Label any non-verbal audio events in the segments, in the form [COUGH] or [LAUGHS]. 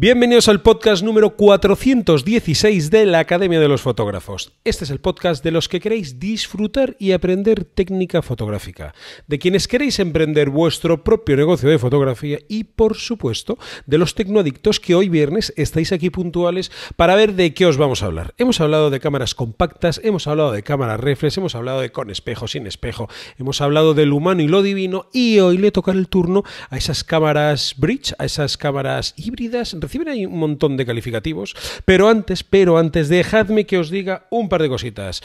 Bienvenidos al podcast número 416 de la Academia de los Fotógrafos. Este es el podcast de los que queréis disfrutar y aprender técnica fotográfica, de quienes queréis emprender vuestro propio negocio de fotografía y, por supuesto, de los tecnoadictos que hoy viernes estáis aquí puntuales para ver de qué os vamos a hablar. Hemos hablado de cámaras compactas, hemos hablado de cámaras reflex, hemos hablado de con espejo, sin espejo, hemos hablado del humano y lo divino y hoy le toca el turno a esas cámaras bridge, a esas cámaras híbridas reciben hay un montón de calificativos. Pero antes, pero antes, dejadme que os diga un par de cositas.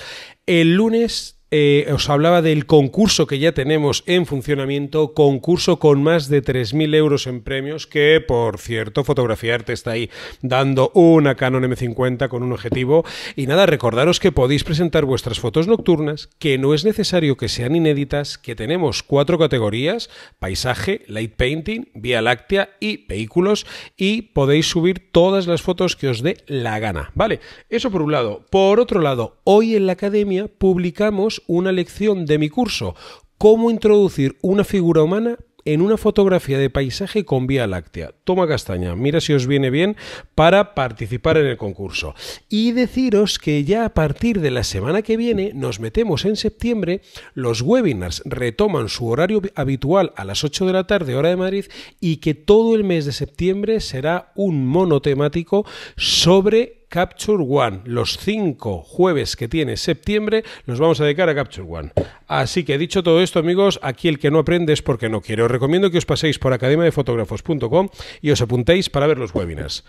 El lunes eh, os hablaba del concurso que ya tenemos en funcionamiento, concurso con más de 3.000 euros en premios, que por cierto, Fotografía Arte está ahí dando una Canon M50 con un objetivo. Y nada, recordaros que podéis presentar vuestras fotos nocturnas, que no es necesario que sean inéditas, que tenemos cuatro categorías, paisaje, light painting, vía láctea y vehículos, y podéis subir todas las fotos que os dé la gana, ¿vale? Eso por un lado. Por otro lado, hoy en la academia publicamos una lección de mi curso, cómo introducir una figura humana en una fotografía de paisaje con Vía Láctea. Toma castaña, mira si os viene bien para participar en el concurso. Y deciros que ya a partir de la semana que viene nos metemos en septiembre, los webinars retoman su horario habitual a las 8 de la tarde hora de Madrid y que todo el mes de septiembre será un monotemático sobre Capture One. Los cinco jueves que tiene septiembre los vamos a dedicar a Capture One. Así que dicho todo esto, amigos, aquí el que no aprende es porque no quiere. Os recomiendo que os paséis por academiadefotógrafos.com y os apuntéis para ver los webinars.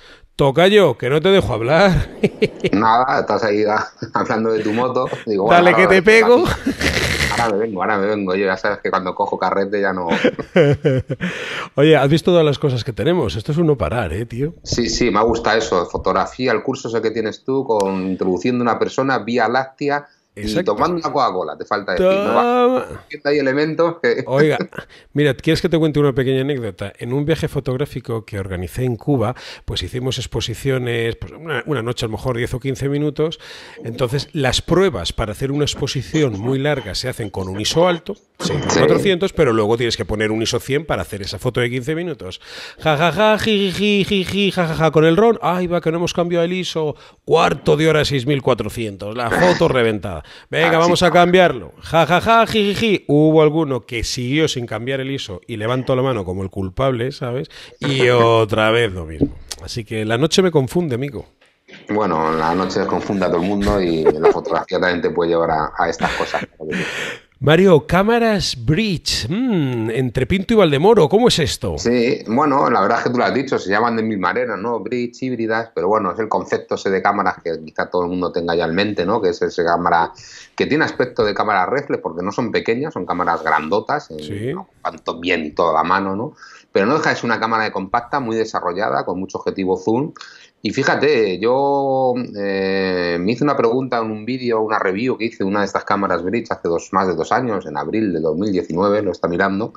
yo que no te dejo hablar. Nada, estás ahí [LAUGHS] hablando de tu moto. Dale que te pego ahora me vengo, ahora me vengo. Yo ya sabes que cuando cojo carrete ya no. [LAUGHS] Oye, ¿has visto todas las cosas que tenemos? Esto es uno parar, ¿eh, tío? Sí, sí, me gusta eso. Fotografía, el curso ese que tienes tú, con introduciendo una persona vía láctea y tomando una Coca-Cola, te falta decir. hay elementos que... [LAUGHS] Oiga, mira, ¿quieres que te cuente una pequeña anécdota? En un viaje fotográfico que organicé en Cuba, pues hicimos exposiciones, pues, una, una noche a lo mejor 10 o 15 minutos. Entonces, las pruebas para hacer una exposición muy larga se hacen con un ISO alto, Sí, pero luego tienes que poner un ISO 100 para hacer esa foto de 15 minutos. Ja, ja, ja, jiji, jiji, ja, con el RON. Ay, va, que no hemos cambiado el ISO. Cuarto de hora 6400. La foto reventada. Venga, vamos a cambiarlo. Ja, ja, ja, jiji. Hubo alguno que siguió sin cambiar el ISO y levantó la mano como el culpable, ¿sabes? Y [LAUGHS] otra vez lo Así que la noche me confunde, amigo. Bueno, la noche confunda a todo el mundo y la fotografía también te puede llevar a estas cosas. [LAUGHS] Mario, cámaras bridge, mm, entre Pinto y Valdemoro, ¿cómo es esto? Sí, bueno, la verdad es que tú lo has dicho, se llaman de mil maneras, ¿no? Bridge, híbridas, pero bueno, es el concepto ese de cámaras que quizá todo el mundo tenga ya en mente, ¿no? Que es ese cámara que tiene aspecto de cámara reflex porque no son pequeñas, son cámaras grandotas, tanto ¿no? bien toda la mano, ¿no? Pero no deja de una cámara de compacta muy desarrollada, con mucho objetivo zoom y fíjate, yo eh, me hice una pregunta en un vídeo, una review que hice una de estas cámaras Bridge hace dos, más de dos años, en abril de 2019, lo está mirando,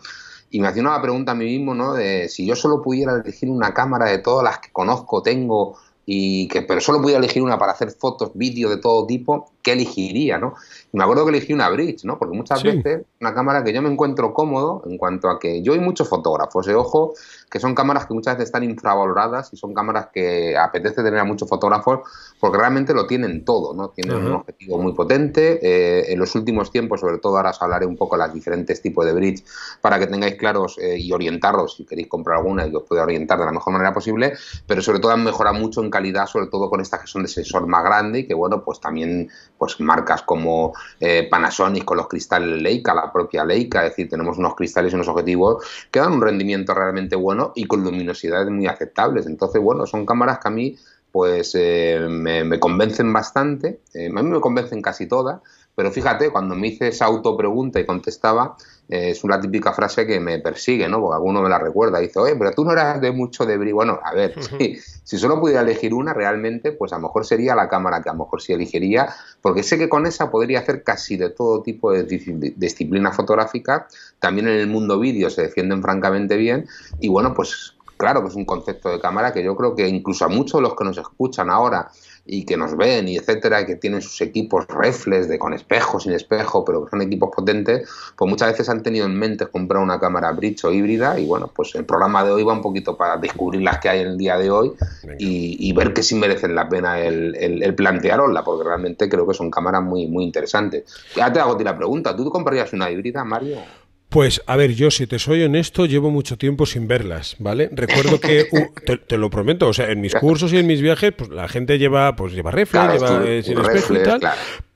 y me hacía una pregunta a mí mismo, ¿no? De si yo solo pudiera elegir una cámara de todas las que conozco, tengo, y que, pero solo pudiera elegir una para hacer fotos, vídeo de todo tipo, ¿qué elegiría, no? Y me acuerdo que elegí una Bridge, ¿no? Porque muchas veces una cámara que yo me encuentro cómodo en cuanto a que yo y muchos fotógrafos, de eh, ojo, que son cámaras que muchas veces están infravaloradas y son cámaras que apetece tener a muchos fotógrafos porque realmente lo tienen todo, ¿no? Tienen un objetivo muy potente. Eh, en los últimos tiempos, sobre todo ahora os hablaré un poco de los diferentes tipos de bridge para que tengáis claros eh, y orientaros si queréis comprar alguna y os pueda orientar de la mejor manera posible, pero sobre todo han mejorado mucho en calidad, sobre todo con estas que son de sensor más grande y que bueno, pues también pues marcas como eh, Panasonic con los cristales Leica, la propia Leica, es decir, tenemos unos cristales y unos objetivos que dan un rendimiento realmente bueno y con luminosidades muy aceptables. Entonces, bueno, son cámaras que a mí pues eh, me, convencen bastante, eh, a mí me convencen casi todas, pero fíjate, cuando me hice esa autopregunta y contestaba, eh, es una típica frase que me persigue, ¿no? Porque alguno me la recuerda. Dice, oye, pero tú no eras de mucho de brillo. Bueno, a ver, [LAUGHS] si, si, solo pudiera elegir una realmente, pues a lo mejor sería la cámara que a lo mejor sí elegiría, porque sé que con esa podría hacer casi de todo tipo de disciplina fotográfica. También en el mundo vídeo se defienden francamente bien. Y bueno, pues claro que es un concepto de cámara que yo creo que incluso a muchos de los que nos escuchan ahora y que nos ven y etcétera, que tienen sus equipos refles, de con espejo, sin espejo, pero que son equipos potentes, pues muchas veces han tenido en mente comprar una cámara bricho híbrida y bueno, pues el programa de hoy va un poquito para descubrir las que hay en el día de hoy y, ver que sí merecen la pena el, el, porque realmente creo que son cámaras muy, muy interesantes. Ya te hago ti la pregunta, ¿tú comprarías una híbrida, Mario? Pues a ver, yo si te soy honesto, llevo mucho tiempo sin verlas, ¿vale? Recuerdo que, [LAUGHS] te, lo prometo, o sea, en mis cursos y en mis viajes, pues la gente lleva, pues lleva reflex, lleva eh, sin espejo y tal,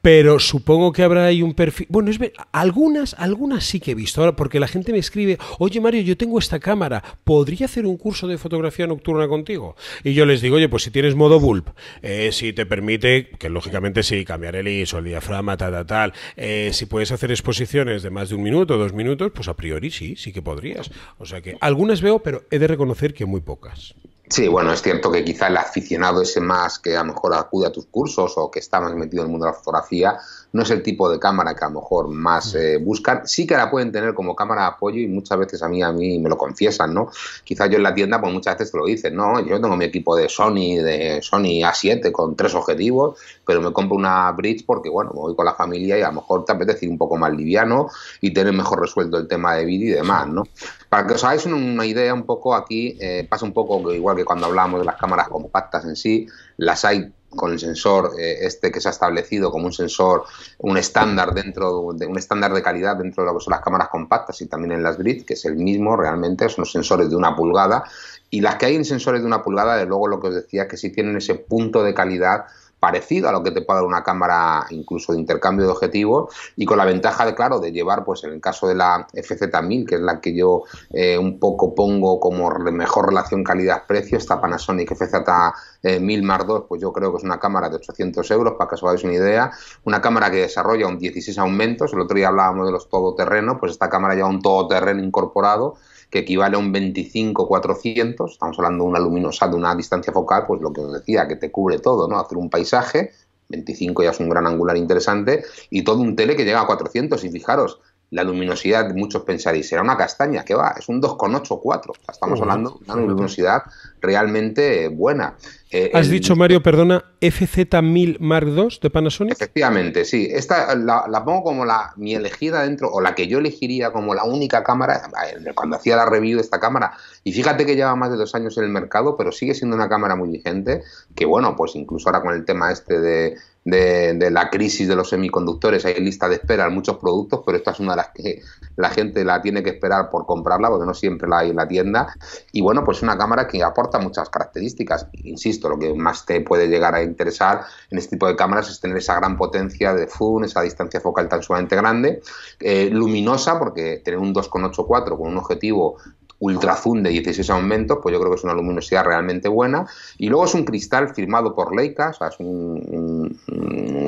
pero supongo que habrá ahí un perfil. Bueno, es ver... algunas, algunas sí que he visto. Ahora, porque la gente me escribe, oye Mario, yo tengo esta cámara, ¿podría hacer un curso de fotografía nocturna contigo? Y yo les digo, oye, pues si tienes modo bulb, eh, si te permite, que lógicamente sí, cambiar el ISO, el diafragma, tal, tal, eh, tal, si puedes hacer exposiciones de más de un minuto, dos minutos, pues a priori sí, sí que podrías. O sea que algunas veo, pero he de reconocer que muy pocas. Sí, bueno, es cierto que quizá el aficionado ese más que a lo mejor acude a tus cursos o que está más metido en el mundo de la fotografía, no es el tipo de cámara que a lo mejor más eh, buscan. Sí que la pueden tener como cámara de apoyo y muchas veces a mí, a mí me lo confiesan, ¿no? Quizás yo en la tienda, pues muchas veces te lo dicen, no, yo tengo mi equipo de Sony, de Sony A7 con tres objetivos, pero me compro una Bridge porque, bueno, me voy con la familia y a lo mejor te apetece ir un poco más liviano y tener mejor resuelto el tema de vídeo y demás, ¿no? Para que os hagáis una idea un poco aquí, eh, pasa un poco igual que cuando hablábamos de las cámaras compactas en sí, las hay con el sensor eh, este que se ha establecido como un sensor, un estándar dentro de un estándar de calidad dentro de lo que son las cámaras compactas y también en las grid, que es el mismo realmente, son los sensores de una pulgada y las que hay en sensores de una pulgada, de luego lo que os decía, que si tienen ese punto de calidad parecido a lo que te puede dar una cámara incluso de intercambio de objetivos y con la ventaja de claro de llevar pues en el caso de la FZ1000 que es la que yo eh, un poco pongo como mejor relación calidad-precio esta Panasonic FZ1000 Mark II, pues yo creo que es una cámara de 800 euros para que os hagáis una idea una cámara que desarrolla un 16 aumentos el otro día hablábamos de los todoterrenos pues esta cámara lleva un todoterreno incorporado que equivale a un 25-400, estamos hablando de una luminosidad, de una distancia focal, pues lo que os decía, que te cubre todo, ¿no? Hacer un paisaje, 25 ya es un gran angular interesante, y todo un tele que llega a 400, y fijaros, la luminosidad, muchos pensaréis, será una castaña, que va, es un 2,84. Estamos hablando de una luminosidad realmente buena. Eh, Has dicho, Mario, perdona, FZ1000 Mark II de Panasonic. Efectivamente, sí. Esta la, la, pongo como la, mi elegida dentro, o la que yo elegiría como la única cámara, cuando hacía la review de esta cámara. Y fíjate que lleva más de dos años en el mercado, pero sigue siendo una cámara muy vigente, que bueno, pues incluso ahora con el tema este de de, la crisis de los semiconductores. Hay lista de espera en muchos productos, pero esta es una de las que la gente la tiene que esperar por comprarla, porque no siempre la hay en la tienda. Y bueno, pues una cámara que aporta muchas características. Insisto, lo que más te puede llegar a interesar en este tipo de cámaras es tener esa gran potencia de zoom, esa distancia focal tan sumamente grande, eh, luminosa, porque tener un 2,84 con un objetivo ultrafund de 16 aumentos, pues yo creo que es una luminosidad realmente buena. Y luego es un cristal firmado por Leica, o sea, es un,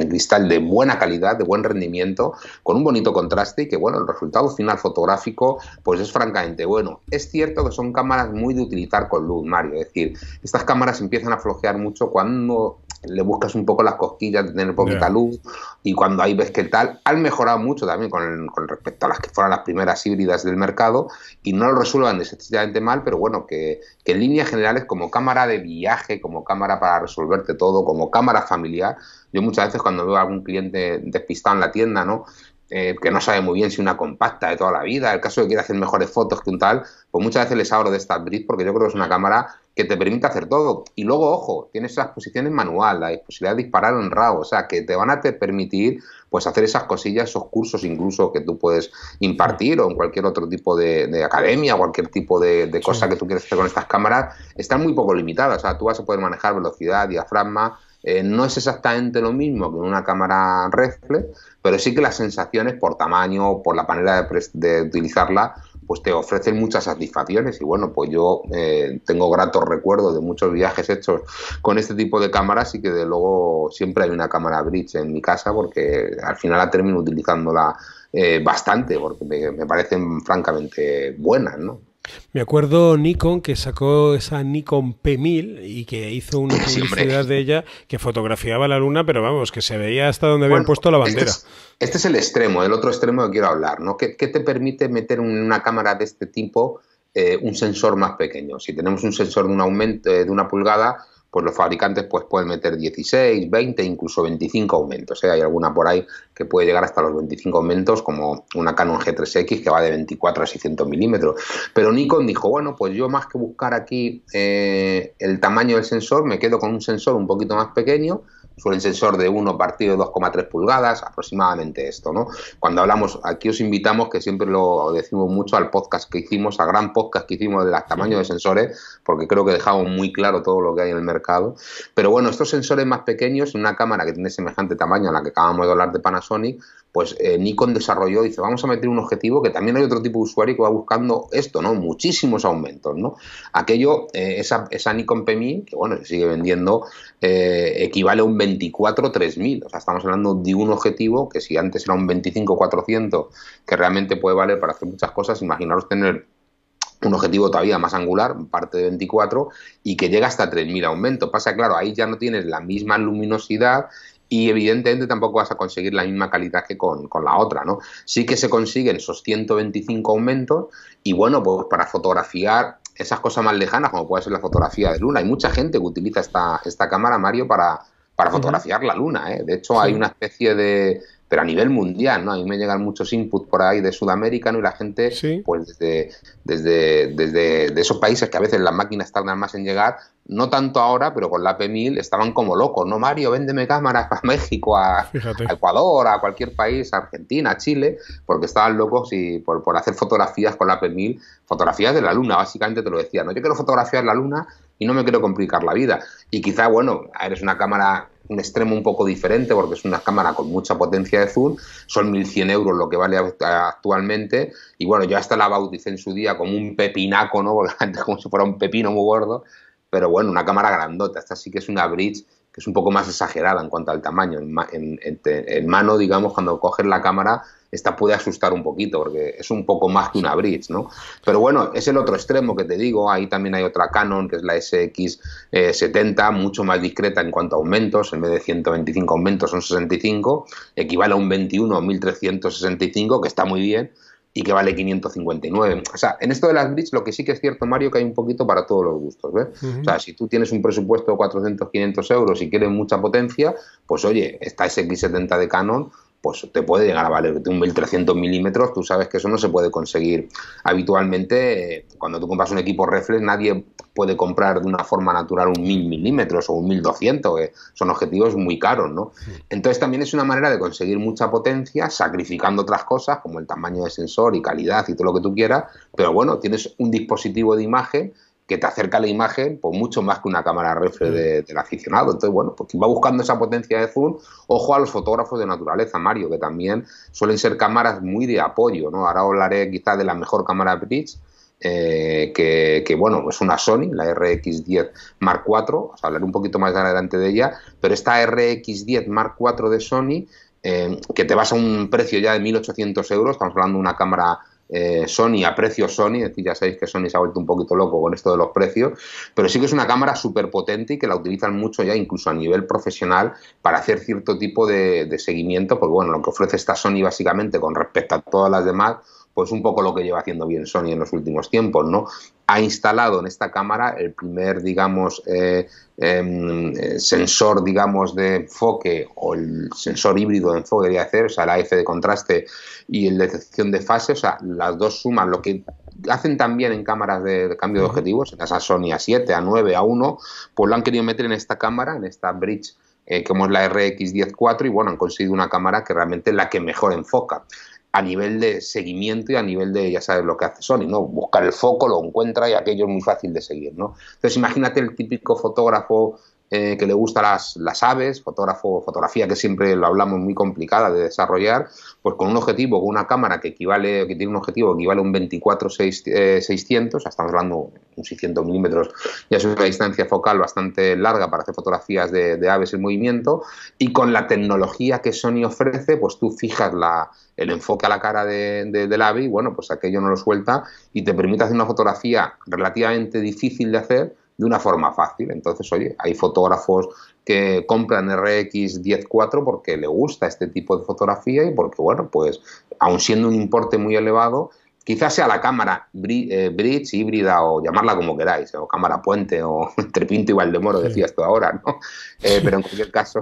cristal de buena calidad, de buen rendimiento, con un bonito contraste y que, bueno, el resultado final fotográfico, pues es francamente bueno. Es cierto que son cámaras muy de utilizar con luz, Mario, es decir, estas cámaras empiezan a flojear mucho cuando le buscas un poco las cosquillas de tener poquita luz y cuando ahí ves que tal, han mejorado mucho también con, con, respecto a las que fueron las primeras híbridas del mercado y no lo resuelvan necesariamente mal, pero bueno, que, en líneas generales como cámara de viaje, como cámara para resolverte todo, como cámara familiar, yo muchas veces cuando veo a algún cliente despistado en la tienda, ¿no? Eh, que no sabe muy bien si una compacta de toda la vida, el caso de que quiera hacer mejores fotos que un tal, pues muchas veces les abro de esta Bridge porque yo creo que es una cámara que te permite hacer todo. Y luego, ojo, tienes esas posiciones manual, la posibilidad de disparar en RAW, o sea, que te van a permitir pues hacer esas cosillas, esos cursos incluso que tú puedes impartir o en cualquier otro tipo de, academia, cualquier tipo de, cosa que tú quieras hacer con estas cámaras, están muy poco limitadas, o sea, tú vas a poder manejar velocidad, diafragma, eh, no es exactamente lo mismo que una cámara reflex, pero sí que las sensaciones por tamaño, por la manera de utilizarla, pues te ofrecen muchas satisfacciones y bueno, pues yo eh, tengo gratos recuerdos de muchos viajes hechos con este tipo de cámaras y que de luego siempre hay una cámara bridge en mi casa porque al final la termino utilizándola eh, bastante porque me, me parecen francamente buenas, ¿no? Me acuerdo Nikon que sacó esa Nikon P1000 y que hizo una [CLEARS THROAT] publicidad de ella que fotografiaba la luna, pero vamos, que se veía hasta donde habían puesto la este bandera. Este es, el extremo, el otro extremo que quiero hablar, ¿no? ¿Qué, te permite meter en una cámara de este tipo eh, un sensor más pequeño? Si tenemos un sensor de un aumento eh, de una pulgada, pues los fabricantes pues pueden meter 16, 20, incluso 25 aumentos. ¿eh? Hay alguna por ahí que puede llegar hasta los 25 aumentos, como una Canon G3X que va de 24 a 600 milímetros. Pero Nikon dijo, bueno, pues yo más que buscar aquí eh, el tamaño del sensor, me quedo con un sensor un poquito más pequeño, suelen el sensor de 1 partido 2,3 pulgadas, aproximadamente esto, ¿no? Cuando hablamos, aquí os invitamos, que siempre lo decimos mucho, al podcast que hicimos, al gran podcast que hicimos de los tamaños de sensores, porque creo que dejamos muy claro todo lo que hay en el mercado. Pero bueno, estos sensores más pequeños, una cámara que tiene semejante tamaño a la que acabamos de hablar de Panasonic, pues eh, Nikon desarrolló dice, vamos a meter un objetivo que también hay otro tipo de usuario que va buscando esto, ¿no? Muchísimos aumentos, ¿no? Aquello, eh, esa, Nikon P1000, que bueno, se sigue vendiendo, eh, equivale a un 24-3000, o sea, estamos hablando de un objetivo que si antes era un 25-400, que realmente puede valer para hacer muchas cosas, imaginaros tener un objetivo todavía más angular, parte de 24, y que llega hasta 3.000 aumentos. Pasa, claro, ahí ya no tienes la misma luminosidad, y evidentemente tampoco vas a conseguir la misma calidad que con, la otra, ¿no? Sí que se consiguen esos 125 aumentos y bueno, pues para fotografiar esas cosas más lejanas, como puede ser la fotografía de luna. Hay mucha gente que utiliza esta, esta cámara, Mario, para, para fotografiar la luna, ¿eh? De hecho, hay una especie de, pero a nivel mundial, ¿no? A mí me llegan muchos inputs por ahí de Sudamérica, ¿no? Y la gente, pues desde, desde, de esos países que a veces las máquinas tardan más en llegar, no tanto ahora, pero con la P1000 estaban como locos, ¿no? Mario, véndeme cámaras a [LAUGHS] México, a, Ecuador, a cualquier país, a Argentina, a Chile, porque estaban locos y por, por hacer fotografías con la P1000, fotografías de la luna, básicamente te lo decía, ¿no? Yo quiero fotografiar la luna y no me quiero complicar la vida. Y quizá, bueno, eres una cámara un extremo un poco diferente porque es una cámara con mucha potencia de zoom, son 1100 euros lo que vale actualmente y bueno, yo hasta la bauticé en su día como un pepinaco, ¿no? [LAUGHS] como si fuera un pepino muy gordo, pero bueno, una cámara grandota, esta sí que es una bridge que es un poco más exagerada en cuanto al tamaño, en, en mano, digamos, cuando coges la cámara esta puede asustar un poquito porque es un poco más que una bridge, ¿no? Pero bueno, es el otro extremo que te digo, ahí también hay otra Canon que es la SX70, eh, mucho más discreta en cuanto a aumentos, en vez de 125 aumentos son 65, equivale a un 21 1365 que está muy bien y que vale 559. O sea, en esto de las bridges lo que sí que es cierto, Mario, que hay un poquito para todos los gustos. ¿ves? O sea, si tú tienes un presupuesto de 400, 500 euros y quieres mucha potencia, pues oye, esta SX70 de Canon pues te puede llegar a valer un 1300 milímetros. Tú sabes que eso no se puede conseguir habitualmente. Cuando tú compras un equipo reflex, nadie puede comprar de una forma natural un 1000 milímetros o un 1200, que son objetivos muy caros, ¿no? Entonces también es una manera de conseguir mucha potencia sacrificando otras cosas como el tamaño del sensor y calidad y todo lo que tú quieras, pero bueno, tienes un dispositivo de imagen te acerca la imagen, pues mucho más que una cámara reflex mm. del aficionado. Entonces, bueno, pues quien va buscando esa potencia de zoom, ojo a los fotógrafos de naturaleza, Mario, que también suelen ser cámaras muy de apoyo, ¿no? Ahora hablaré quizá de la mejor cámara Bridge, eh, que, bueno, es una Sony, la RX10 Mark IV, os hablaré un poquito más adelante de ella, pero esta RX10 Mark IV de Sony, eh, que te vas a un precio ya de 1.800 euros, estamos hablando de una cámara eh, Sony a precio Sony, es decir, ya sabéis que Sony se ha vuelto un poquito loco con esto de los precios, pero sí que es una cámara súper potente y que la utilizan mucho ya incluso a nivel profesional para hacer cierto tipo de, de seguimiento, porque bueno, lo que ofrece esta Sony básicamente con respecto a todas las demás pues un poco lo que lleva haciendo bien Sony en los últimos tiempos, ¿no? Ha instalado en esta cámara el primer, digamos, eh, em, eh, sensor, digamos, de enfoque o el sensor híbrido de enfoque quería hacer, o sea, la F de contraste y el de detección de fase, o sea, las dos suman lo que hacen también en cámaras de, cambio de objetivos, en las Sony A7, A9, A1, pues lo han querido meter en esta cámara, en esta bridge eh, como es la RX104 y bueno, han conseguido una cámara que realmente es la que mejor enfoca a nivel de seguimiento y a nivel de, ya sabes lo que hace Sony, ¿no? Buscar el foco, lo encuentra y aquello es muy fácil de seguir, ¿no? Entonces imagínate el típico fotógrafo eh, que le gustan las, aves, fotógrafo, fotografía que siempre lo hablamos muy complicada de desarrollar, pues con un objetivo, con una cámara que equivale, que tiene un objetivo que equivale a un 24-600, eh, estamos hablando de un 600 milímetros, ya es una distancia focal bastante larga para hacer fotografías de, de aves en movimiento, y con la tecnología que Sony ofrece, pues tú fijas la, el enfoque a la cara de, de, del ave y bueno, pues aquello no lo suelta y te permite hacer una fotografía relativamente difícil de hacer, de una forma fácil. Entonces, oye, hay fotógrafos que compran RX 104 porque le gusta este tipo de fotografía y porque, bueno, pues aun siendo un importe muy elevado, quizás sea la cámara eh, bridge, híbrida o llamarla como queráis, o cámara puente o [LAUGHS] entre Pinto y Valdemoro, decías tú ahora, ¿no? Eh, pero en cualquier caso,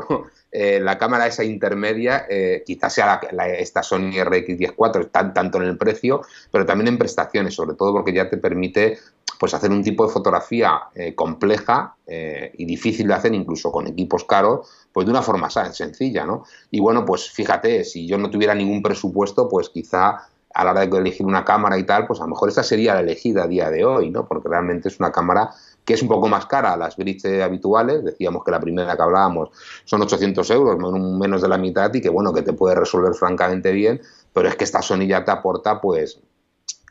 eh, la cámara esa intermedia, quizás sea la, esta Sony RX104, tan, tanto en el precio, pero también en prestaciones, sobre todo porque ya te permite pues hacer un tipo de fotografía eh, compleja eh, y difícil de hacer, incluso con equipos caros, pues de una forma sencilla, ¿no? Y bueno, pues fíjate, si yo no tuviera ningún presupuesto, pues quizá a la hora de elegir una cámara y tal, pues a lo mejor esta sería la elegida a día de hoy, ¿no? Porque realmente es una cámara que es un poco más cara a las Bridge eh, habituales, decíamos que la primera que hablábamos son 800 euros, menos de la mitad, y que bueno, que te puede resolver francamente bien, pero es que esta sonilla ya te aporta pues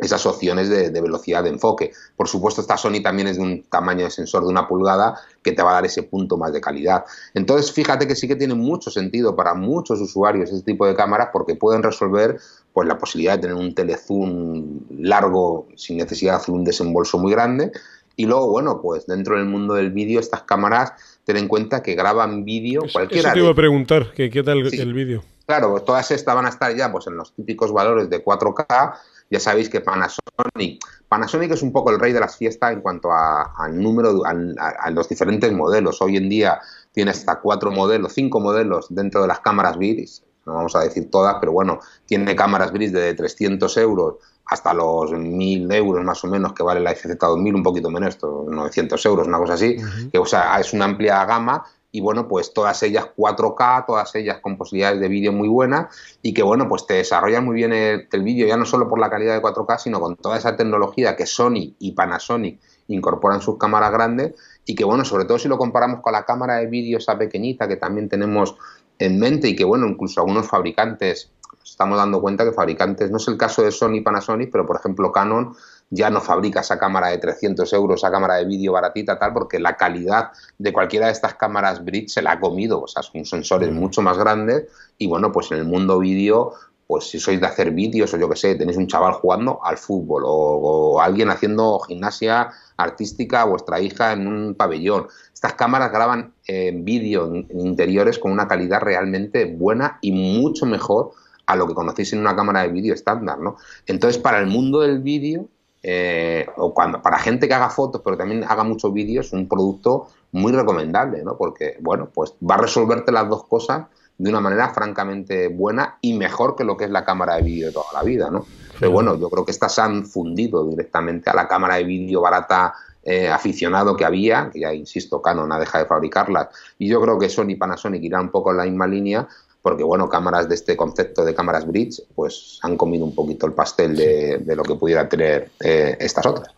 esas opciones de, velocidad de enfoque. Por supuesto, esta Sony también es de un tamaño de sensor de una pulgada que te va a dar ese punto más de calidad. Entonces, fíjate que sí que tiene mucho sentido para muchos usuarios este tipo de cámaras porque pueden resolver pues, la posibilidad de tener un telezoom largo sin necesidad de hacer un desembolso muy grande. Y luego, bueno, pues dentro del mundo del vídeo, estas cámaras, ten en cuenta que graban vídeo cualquiera. Eso te iba a preguntar, que, ¿qué tal el vídeo? Claro, todas estas van a estar ya pues, en los típicos valores de 4K ya sabéis que Panasonic, Panasonic es un poco el rey de las fiestas en cuanto a, número, a, los diferentes modelos. Hoy en día tiene hasta cuatro modelos, cinco modelos dentro de las cámaras Viris. No vamos a decir todas, pero bueno, tiene cámaras Viris de 300 euros hasta los 1.000 euros más o menos que vale la FZ2000, un poquito menos, 900 euros, una cosa así. que, o sea, es una amplia gama y bueno, pues todas ellas 4K, todas ellas con posibilidades de vídeo muy buenas y que bueno, pues te desarrollan muy bien el, vídeo, ya no solo por la calidad de 4K, sino con toda esa tecnología que Sony y Panasonic incorporan sus cámaras grandes y que bueno, sobre todo si lo comparamos con la cámara de vídeo esa pequeñita que también tenemos en mente y que bueno, incluso algunos fabricantes, estamos dando cuenta que fabricantes, no es el caso de Sony y Panasonic, pero por ejemplo Canon ya no fabrica esa cámara de 300 euros, esa cámara de vídeo baratita, tal, porque la calidad de cualquiera de estas cámaras bridge se la ha comido, o sea, son sensores mm. mucho más grandes y bueno, pues en el mundo vídeo pues si sois de hacer vídeos o yo que sé, tenéis un chaval jugando al fútbol o, alguien haciendo gimnasia artística, vuestra hija en un pabellón. Estas cámaras graban vídeo en interiores con una calidad realmente buena y mucho mejor a lo que conocéis en una cámara de vídeo estándar, ¿no? Entonces, para el mundo del vídeo, eh, o cuando, para gente que haga fotos, pero también haga muchos vídeos, un producto muy recomendable, ¿no? Porque, bueno, pues va a resolverte las dos cosas de una manera francamente buena y mejor que lo que es la cámara de vídeo de toda la vida, ¿no? Pero bueno, yo creo que estas han fundido directamente a la cámara de vídeo barata eh, aficionado que había, que ya insisto, Canon ha dejado de fabricarlas, y yo creo que Sony y Panasonic irán un poco en la misma línea, porque bueno, cámaras de este concepto de cámaras bridge, pues han comido un poquito el pastel de, lo que pudiera tener eh, estas otras.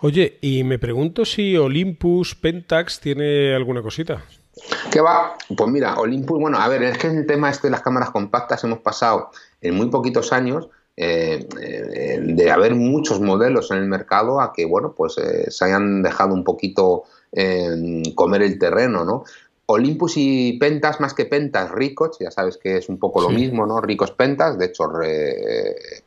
Oye, y me pregunto si Olympus Pentax tiene alguna cosita. ¿Qué va? Pues mira, Olympus, bueno, a ver, es que en el tema este de las cámaras compactas hemos pasado en muy poquitos años eh, eh, de haber muchos modelos en el mercado a que, bueno, pues se hayan dejado un poquito comer el terreno, ¿no? Olympus y Pentas, más que Pentas, Ricoch, ya sabes que es un poco lo mismo, ¿no? Ricos Pentas, de hecho,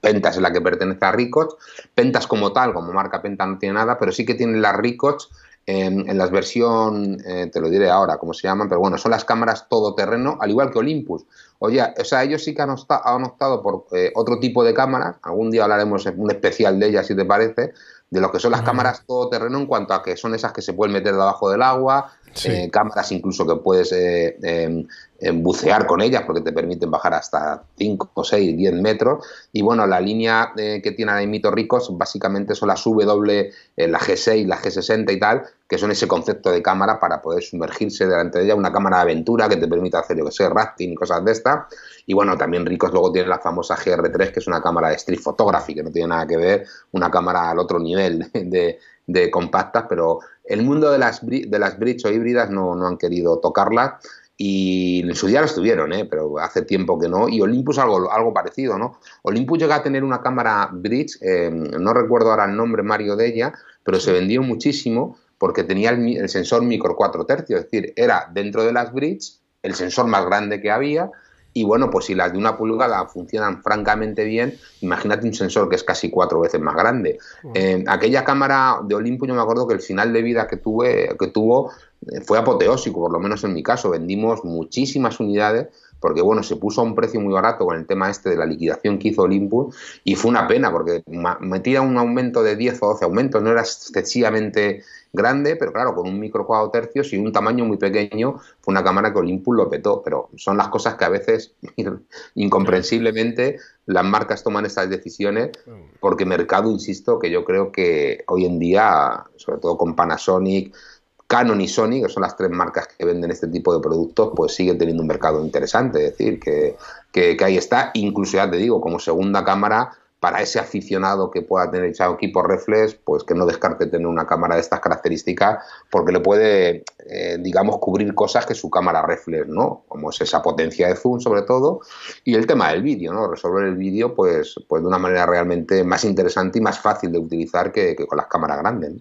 Pentas es la que pertenece a Ricoch. Pentas como tal, como marca Penta no tiene nada, pero sí que tiene las Ricoch en, las versión, eh, te lo diré ahora cómo se llaman, pero bueno, son las cámaras todoterreno, al igual que Olympus. Oye, o sea, ellos sí que han, optado por eh, otro tipo de cámaras, algún día hablaremos en un especial de ellas, si te parece, de lo que son las cámaras todoterreno en cuanto a que son esas que se pueden meter debajo del agua, eh, cámaras incluso que puedes eh, em, em, bucear con ellas porque te permiten bajar hasta 5, o 6, 10 metros. Y bueno, la línea eh, que tiene ahí Mito Ricos básicamente son las W, eh, la G6, la G60 y tal, que son ese concepto de cámara para poder sumergirse delante de ella, una cámara de aventura que te permite hacer, yo que sé, rafting y cosas de estas. Y bueno, también Ricos luego tiene la famosa GR3, que es una cámara de street photography, que no tiene nada que ver, una cámara al otro nivel [LAUGHS] de, de compactas, pero el mundo de las, de las bridge o híbridas no, han querido tocarla y en su día lo estuvieron, ¿eh? pero hace tiempo que no. Y Olympus algo, algo parecido, ¿no? Olympus llega a tener una cámara bridge, eh, no recuerdo ahora el nombre Mario de ella, pero se vendió muchísimo porque tenía el, sensor micro 4 tercios, es decir, era dentro de las bridge el sensor más grande que había y bueno, pues si las de una pulgada funcionan francamente bien, imagínate un sensor que es casi cuatro veces más grande. Eh, aquella cámara de Olimpo, yo me acuerdo que el final de vida que, tuve, que tuvo eh, fue apoteósico, por lo menos en mi caso. Vendimos muchísimas unidades porque bueno, se puso a un precio muy barato con el tema este de la liquidación que hizo Olympus y fue una pena porque metía un aumento de 10 o 12 aumentos, no era excesivamente grande, pero claro, con un micro cuadro tercios y un tamaño muy pequeño, fue una cámara que Olympus lo petó, pero son las cosas que a veces [LAUGHS] incomprensiblemente las marcas toman estas decisiones mm. porque mercado, insisto, que yo creo que hoy en día, sobre todo con Panasonic, Canon y Sony, que son las tres marcas que venden este tipo de productos, pues sigue teniendo un mercado interesante. Es decir, que, ahí está, incluso ya te digo, como segunda cámara, para ese aficionado que pueda tener echado equipo reflex, pues que no descarte tener una cámara de estas características, porque le puede, eh, digamos, cubrir cosas que su cámara reflex, ¿no? Como es esa potencia de zoom, sobre todo, y el tema del vídeo, ¿no? Resolver el vídeo, pues, pues de una manera realmente más interesante y más fácil de utilizar que, que con las cámaras grandes. ¿no?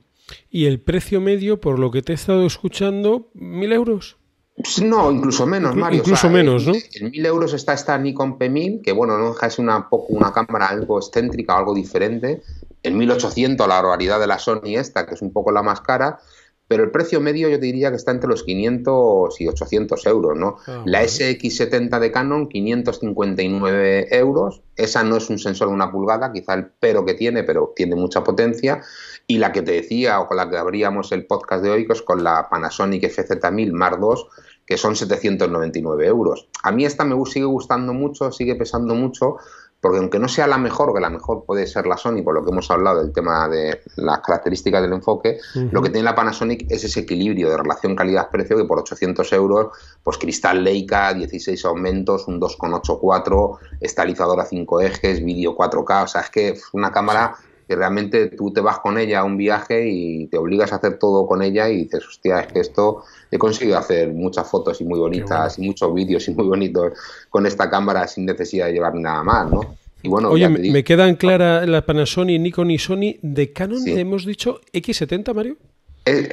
Y el precio medio, por lo que te he estado escuchando, mil euros. Pues no, incluso menos, Mario. Incluso menos, ¿no? En 1000 euros está esta Nikon P1000, que bueno, no es una, poco, una cámara algo excéntrica, algo diferente. En 1800 la realidad de la Sony esta, que es un poco la más cara. Pero el precio medio yo te diría que está entre los 500 y 800 euros, ¿no? Ah, la SX70 de Canon, 559 euros. Esa no es un sensor de una pulgada, quizá el pero que tiene, pero tiene mucha potencia. Y la que te decía, o con la que abríamos el podcast de hoy, que es con la Panasonic FZ1000 Mark II, que son 799 euros. A mí esta me sigue gustando mucho, sigue pesando mucho, porque aunque no sea la mejor, que la mejor puede ser la Sony, por lo que hemos hablado del tema de las características del enfoque, lo que tiene la Panasonic es ese equilibrio de relación calidad-precio que por 800 euros, pues cristal Leica, 16 aumentos, un 2,84, a 5 ejes, vídeo 4K, o sea, es que una cámara que realmente tú te vas con ella a un viaje y te obligas a hacer todo con ella y dices, hostia, es que esto he conseguido hacer muchas fotos y muy bonitas y muchos vídeos y muy bonitos con esta cámara sin necesidad de llevar nada más, ¿no? Y bueno, Oye, me, quedan claras las Panasonic, Nikon y Sony. ¿De Canon hemos dicho X70, Mario?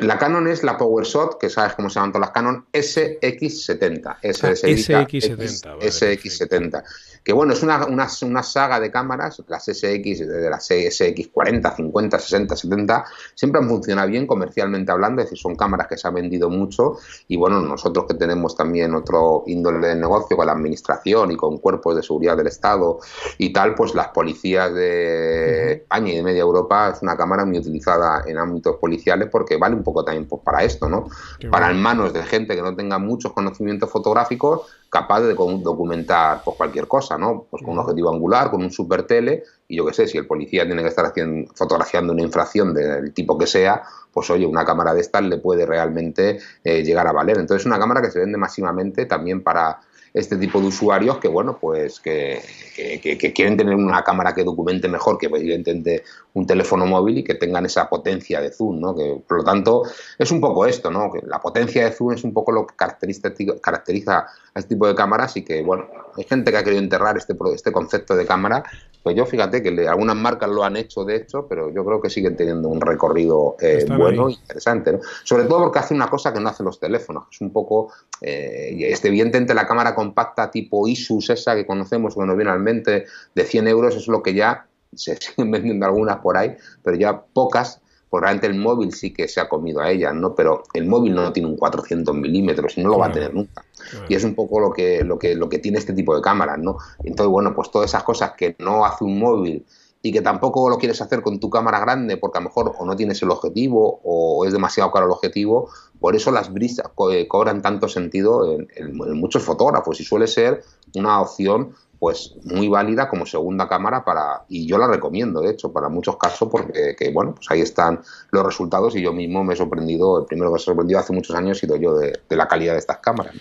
la Canon es la PowerShot, que sabes cómo se llaman todas las Canon, SX70. SX70. SX70. Que bueno, es una, una, saga de cámaras, las SX, desde las SX40, 50, 60, 70, siempre han funcionado bien comercialmente hablando, es decir, son cámaras que se han vendido mucho y bueno, nosotros que tenemos también otro índole de negocio con la administración y con cuerpos de seguridad del Estado y tal, pues las policías de España y de media Europa es una cámara muy utilizada en ámbitos policiales porque vale un poco también pues, para esto, ¿no? para en manos de gente que no tenga muchos conocimientos fotográficos, capaz de documentar pues, cualquier cosa, ¿no? Pues con un objetivo angular, con un super tele, y yo qué sé, si el policía tiene que estar haciendo, fotografiando una infracción del tipo que sea, pues oye, una cámara de estas le puede realmente eh, llegar a valer. Entonces, una cámara que se vende masivamente también para este tipo de usuarios que, bueno, pues que, que, quieren tener una cámara que documente mejor que evidentemente un teléfono móvil y que tengan esa potencia de zoom, ¿no? Que, por lo tanto, es un poco esto, ¿no? Que la potencia de zoom es un poco lo que caracteriza, caracteriza a este tipo de cámaras y que, bueno, hay gente que ha querido enterrar este, este concepto de cámara, pues yo fíjate que algunas marcas lo han hecho de hecho, pero yo creo que siguen teniendo un recorrido eh, bueno e interesante. Sobre todo porque hace una cosa que no hacen los teléfonos, es un poco, eh, este, entre la cámara compacta tipo ISUS, esa que conocemos, que nos viene al mente, de 100 euros, es lo que ya se [LAUGHS] siguen vendiendo algunas por ahí, pero ya pocas por realmente el móvil sí que se ha comido a ella, ¿no? Pero el móvil no tiene un 400 milímetros y no lo va a tener nunca. Y es un poco lo que, lo que, lo que tiene este tipo de cámaras, ¿no? Entonces, bueno, pues todas esas cosas que no hace un móvil y que tampoco lo quieres hacer con tu cámara grande porque a lo mejor o no tienes el objetivo o es demasiado caro el objetivo, por eso las brisas eh, cobran tanto sentido en, muchos fotógrafos y suele ser una opción pues muy válida como segunda cámara para, y yo la recomiendo, de hecho, para muchos casos, porque, que, bueno, pues ahí están los resultados y yo mismo me he sorprendido, el primero que me he sorprendido hace muchos años he sido yo de la calidad de estas cámaras.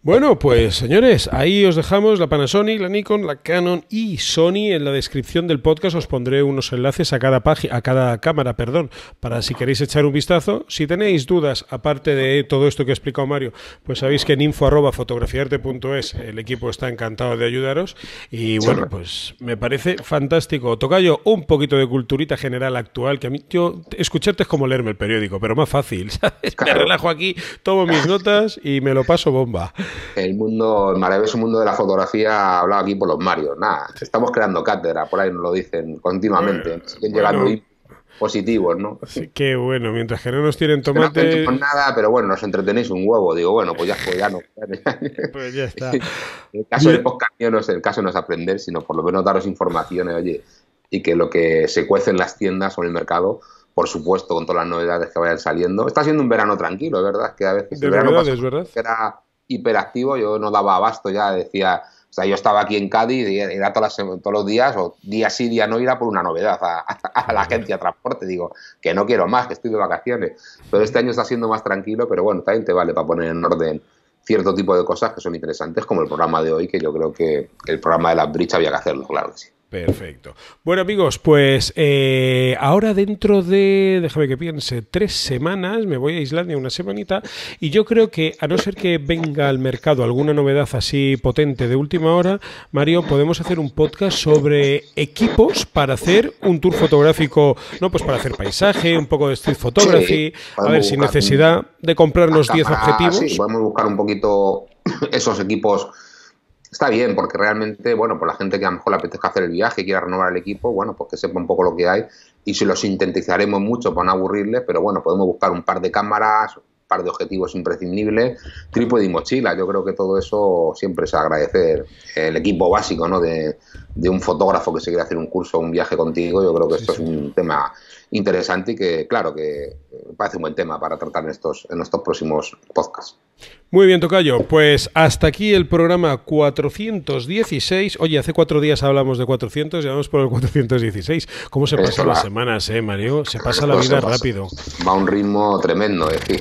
Bueno, pues señores, ahí os dejamos la Panasonic, la Nikon, la Canon y Sony. En la descripción del podcast os pondré unos enlaces a cada página, a cada cámara, perdón, para si queréis echar un vistazo. Si tenéis dudas, aparte de todo esto que ha explicado Mario, pues sabéis que en info@fotografiarte.es el equipo está encantado de ayudaros. Y bueno, pues me parece fantástico. Tocayo, un poquito de culturita general actual, que a mí yo escucharte es como leerme el periódico, pero más fácil, [LAUGHS] Me relajo aquí, tomo mis notas y me lo paso bomba. El mundo, el maravilloso mundo de la fotografía hablado aquí por los Marios. Nada, estamos creando cátedra, por ahí nos lo dicen continuamente. siguen llegando positivos, ¿no? Qué bueno, mientras que no nos tienen tomate. nada, pero bueno, nos entretenéis un huevo. Digo, bueno, pues ya, ya no. [LAUGHS] pues ya está. [LAUGHS] El caso de Poscaño no es, el caso no es aprender, sino por lo menos daros informaciones, oye, y que lo que se cuece en las tiendas o en el mercado por supuesto, con todas las novedades que vayan saliendo. Está siendo un verano tranquilo, ¿verdad? Que a veces de verdad hiperactivo, yo no daba abasto ya, decía, o sea, yo estaba aquí en Cádiz y era todas todos los días, o día sí, día no, era por una novedad a, la agencia de transporte. Digo, que no quiero más, que estoy de vacaciones. Pero este año está siendo más tranquilo, pero bueno, también te vale para poner en orden cierto tipo de cosas que son interesantes, como el programa de hoy, que yo creo que el programa de la bridge había que hacerlo, claro que sí. Perfecto. Bueno amigos, pues eh, ahora dentro de, déjame que piense, tres semanas, me voy a Islandia una semanita y yo creo que a no ser que venga al mercado alguna novedad así potente de última hora, Mario, podemos hacer un podcast sobre equipos para hacer un tour fotográfico, no, pues para hacer paisaje, un poco de street photography, a ver, si necesidad de comprarnos 10 objetivos. Sí, podemos buscar un poquito [COUGHS] esos equipos está bien, porque realmente, bueno, por la gente que a lo mejor le apetezca hacer el viaje, quiera renovar el equipo, bueno, pues que sepa un poco lo que hay y si lo sintetizaremos mucho para pues no aburrirles, pero bueno, podemos buscar un par de cámaras, un par de objetivos imprescindibles, trípode y mochila. Yo creo que todo eso siempre es agradecer el equipo básico, ¿no? De, de un fotógrafo que se quiere hacer un curso, un viaje contigo, yo creo que esto es un tema interesante y que, claro, que me parece un buen tema para tratar en estos, en estos próximos podcasts. Muy bien, Tocayo. Pues hasta aquí el programa 416. Oye, hace cuatro días hablamos de 400 y vamos por el 416. ¿Cómo se pasan las semanas, eh, Mario? Se pasa la vida rápido. Va un ritmo tremendo, es decir.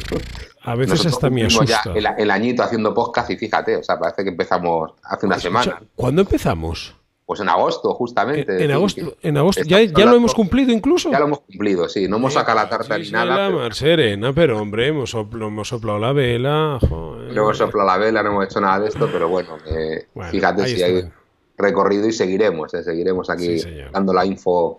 A veces hasta me asusta. el, añito haciendo podcast y fíjate, o sea, parece que empezamos hace una semana. ¿Cuándo empezamos? Pues en agosto, justamente. En, agosto, en agosto. ¿Ya, lo hemos cumplido incluso? Ya lo hemos cumplido, sí. No hemos sacado la tarta ni sí, nada. La Mar serena, pero hombre, hemos, hemos soplado la vela. Joder. hemos soplado la vela, no hemos hecho nada de esto, pero bueno, fíjate si hay recorrido y seguiremos, ¿eh? seguiremos aquí dando la info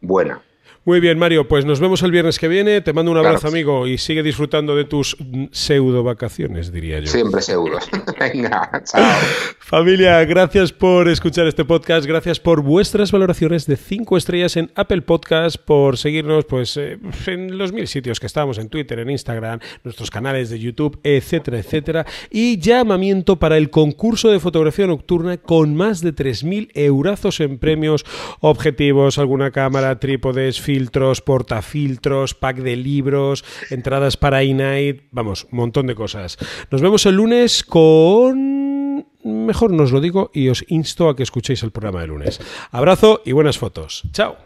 buena. Muy bien, Mario, pues nos vemos el viernes que viene. Te mando un abrazo, amigo, y sigue disfrutando de tus mm, pseudo vacaciones, diría yo. Siempre seguros. [LAUGHS] Venga, [LAUGHS] Familia, gracias por escuchar este podcast, gracias por vuestras valoraciones de 5 estrellas en Apple Podcast, por seguirnos pues eh, en los mil sitios que estamos, en Twitter, en Instagram, nuestros canales de YouTube, etcétera, etcétera. Y llamamiento para el concurso de fotografía nocturna con más de 3.000 eurazos en premios objetivos, alguna cámara, trípodes, filtros, portafiltros, pack de libros, entradas para Inight, vamos, un montón de cosas. Nos vemos el lunes con... Mejor nos lo digo y os insto a que escuchéis el programa de lunes. Abrazo y buenas fotos. Chao.